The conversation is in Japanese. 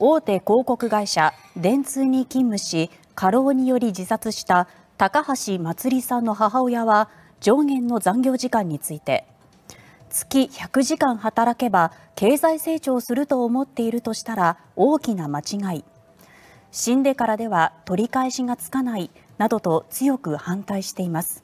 大手広告会社電通に勤務し過労により自殺した高橋祭りさんの母親は上限の残業時間について月100時間働けば経済成長すると思っているとしたら大きな間違い死んでからでは取り返しがつかないなどと強く反対しています。